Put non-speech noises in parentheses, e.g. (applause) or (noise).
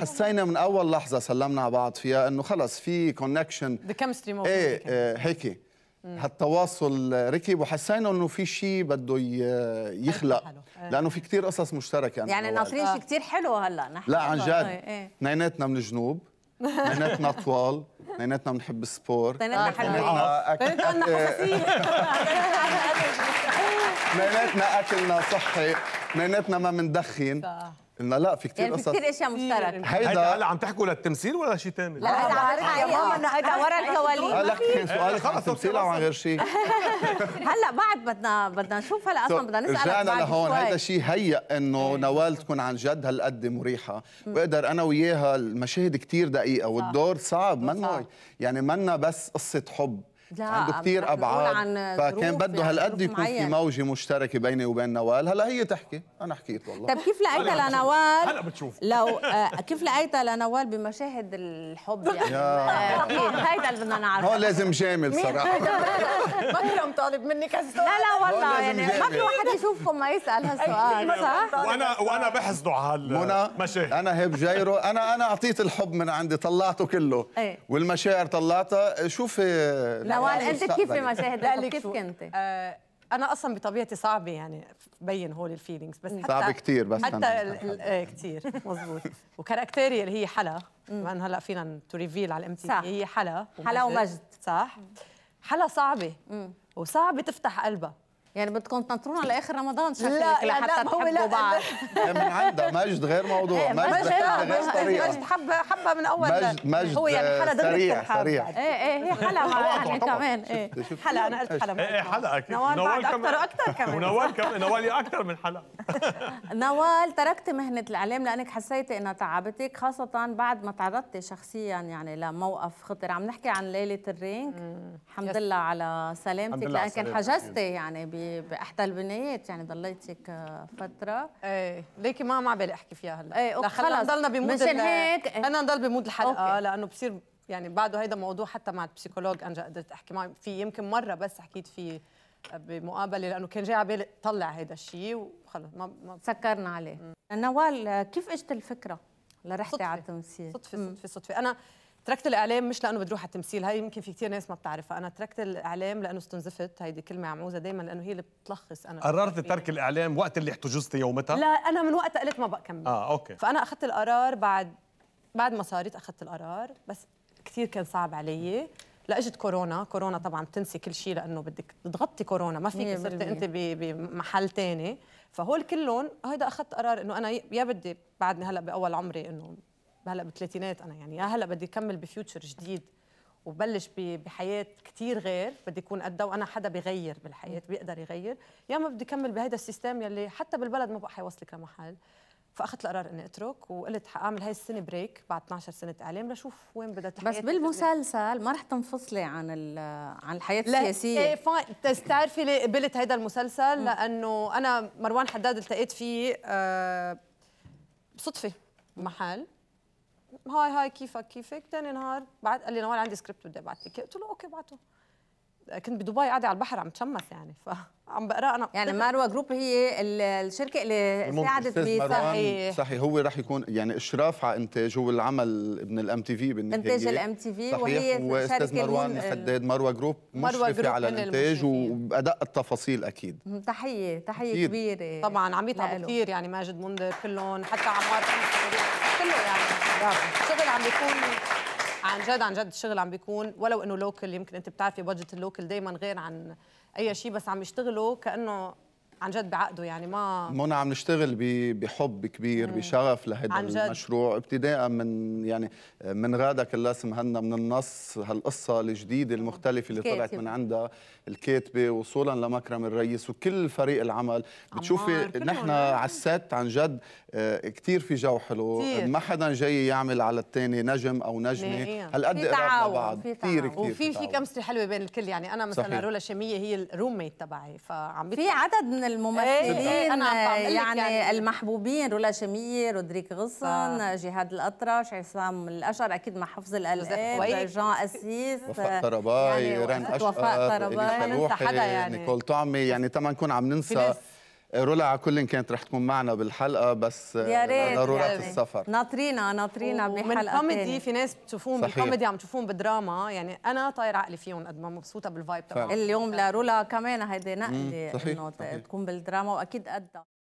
حسينا من اول لحظه سلمنا على بعض فيها انه خلص في كونكشن بكمستري موجود ايه, إيه، هيك هالتواصل ركب وحسينا انه في شيء بده يخلق آه. لانه في كثير قصص مشتركه يعني ناطرين شيء كثير حلو هلا نحن لا عن جد اثنيناتنا إيه، إيه. من الجنوب اثنيناتنا طوال اثنيناتنا بنحب السبور اثنيناتنا حلوين اثنيناتنا اثنيناتنا اكلنا صحي اثنيناتنا ما بندخن إن لا في قصص يعني في كثير اشياء مشتركه هيدا هلا عم تحكوا للتمثيل ولا شيء ثاني؟ لا هيدا لا الحقيقه ماما هيدا ورا الكواليس هلا كان سؤال خلص تمثيل او عن غير شيء (laughs) هلا بعد بدنا بدنا نشوف هلا اصلا بدنا نسالك رجعنا لهون هيدا شيء هيأ انه إيه. نوال تكون عن جد هالقد مريحه بقدر انا وياها المشاهد كثير دقيقه والدور صعب منه يعني منا بس قصه حب لا عنده كثير ابعاد عن فكان بده يعني هالقد يكون في موجه مشتركه بيني وبين نوال هلا هي تحكي انا حكيت والله طيب كيف لقيتها لنوال هلا بتشوف لو آه، كيف لقيتها لنوال بمشاهد الحب (laughs) يعني هيدا اللي بدنا نعرفه هون لازم جامل صراحه بكره (laughs) طالب مني كسر لا لا والله يعني ما في واحد يشوفكم ما يسال هالسؤال صح وانا وانا بحصده على منى انا هيب جيرو انا انا اعطيت الحب من عندي طلعته كله إيه. والمشاعر طلعتها شوفي نوال انت كيف بمشاهد كيف كنت؟ انا اصلا بطبيعتي صعبه يعني بين هول الفيلينجز بس حتى صعب كثير بس حتى كثير مزبوط وكاركتيري اللي هي حلا بما هلا فينا تو ريفيل على الام تي هي حلا حلا ومجد صح حلا صعبه وصعبه تفتح قلبها يعني بدكم تنطرونا لاخر رمضان شكلك لا لحتى لا تحبوا لا بعض من عندها مجد غير موضوع إيه، مجد, مجد غير مجد, مجد حبه حبه من اول مجد, مجد هو يعني حلا ضد سريع ايه ايه هي حلا يعني كمان ايه حلا انا قلت حلا إيه،, ايه حلا اكيد نوال بعد اكثر واكثر كمان ونوال (laughs) كمان نوال اكثر من حلا (laughs) نوال تركت مهنه الاعلام لانك حسيتي انها تعبتك خاصه بعد ما تعرضتي شخصيا يعني لموقف خطر عم نحكي عن ليله الرينج الحمد لله على سلامتك لانك حجزتي يعني باحدى البنايات يعني ضليتك آه، فتره ايه ليكي ما ما بالي احكي فيها هلا ايه اوكي خلص نضلنا بمود مشان هيك إيه. انا نضل بمود الحلقه أوكي. آه، لانه بصير يعني بعده هيدا موضوع حتى مع البسيكولوج انجا قدرت احكي معه في يمكن مره بس حكيت فيه آه، بمقابله لانه كان جاي على بالي طلع هذا الشيء وخلص ما, ما سكرنا عليه نوال كيف اجت الفكره لرحتي على التمثيل صدفه صدفه صدفه انا تركت الاعلام مش لانه بدي اروح على التمثيل هاي يمكن في كثير ناس ما بتعرفها انا تركت الاعلام لانه استنزفت هيدي كلمه عموزه دائما لانه هي اللي بتلخص انا قررت ترك الاعلام وقت اللي احتجزتي يومتها لا انا من وقتها قلت ما بقى كمل اه اوكي فانا اخذت القرار بعد بعد ما صارت اخذت القرار بس كثير كان صعب علي لاجت كورونا كورونا طبعا بتنسي كل شيء لانه بدك تغطي كورونا ما فيك صرتي انت بمحل ثاني فهول كلهم هيدا اخذت قرار انه انا يا بدي بعدني هلا باول عمري انه هلا بالثلاثينات انا يعني يا هلا بدي اكمل بفيوتشر جديد وبلش بحياه كثير غير بدي اكون قدها وانا حدا بغير بالحياه بيقدر يغير يا ما بدي اكمل بهيدا السيستم يلي حتى بالبلد ما بقى حيوصلك لمحل فاخذت القرار اني اترك وقلت حاعمل هاي السنه بريك بعد 12 سنه اعلام لشوف وين بدها بس بالمسلسل ما رح تنفصلي عن عن الحياه لا السياسيه ايه بتعرفي ليه قبلت هيدا المسلسل لانه انا مروان حداد التقيت فيه آه... صدفه محل هاي هاي كيفك كيفك ثاني نهار بعد قال لي نوال عندي سكريبت بدي ابعث لك قلت له اوكي بعته كنت بدبي قاعده على البحر عم تشمس يعني فعم بقرا انا يعني مروه جروب هي الشركه اللي ساعدت صحيح صحيح هو راح يكون يعني اشراف على انتاج هو العمل ابن الام تي في بالنهايه انتاج الام تي في وهي استاذ مروان حداد مروه جروب مشرفه على الانتاج وبادق التفاصيل اكيد تحيه تحيه أكيد. كبيره طبعا عم يتعبوا كثير يعني ماجد منذر كلهم حتى عمار كله يعني شغل عم بيكون عن جد عن جد الشغل عم بيكون ولو انه لوكل يمكن انت بتعرفي بادجت اللوكل دائما غير عن اي شيء بس عم يشتغلوا كانه عن جد بعقده يعني ما منى عم نشتغل بحب كبير بشغف لهذا المشروع ابتداء من يعني من غاده كلاس مهنا من النص هالقصه الجديده المختلفه اللي طلعت من عندها الكاتبه وصولا لمكرم الرئيس وكل فريق العمل بتشوفي نحن يعني. على الست عن جد آه، كثير في جو حلو ما حدا جاي يعمل على الثاني نجم او نجمه هالقد قرابه بعض كثير كثير وفي في كمستري حلوه بين الكل يعني انا مثلا رولا شاميه هي الروم ميت تبعي فعم في عدد من الممثلين يعني, يعني المحبوبين رولا شمية رودريك غصن آه. جهاد الأطرش عصام الأشر أكيد مع حفظ الألقاب جان أسيس وفاء طرباي يعني رن أشقر وفاء طرباي حدا يعني نيكول طعمي يعني تما نكون عم ننسى رولا على كل كانت رح تكون معنا بالحلقه بس ضرورات يعني. السفر ناطرينا ناطرينا بحلقه من كوميدي في ناس بتشوفون بالكوميدي عم تشوفون بدراما يعني انا طاير عقلي فيهم قد ما مبسوطه بالفايب تبعهم اليوم لرولا كمان هيدي نقله انه تكون بالدراما واكيد قدها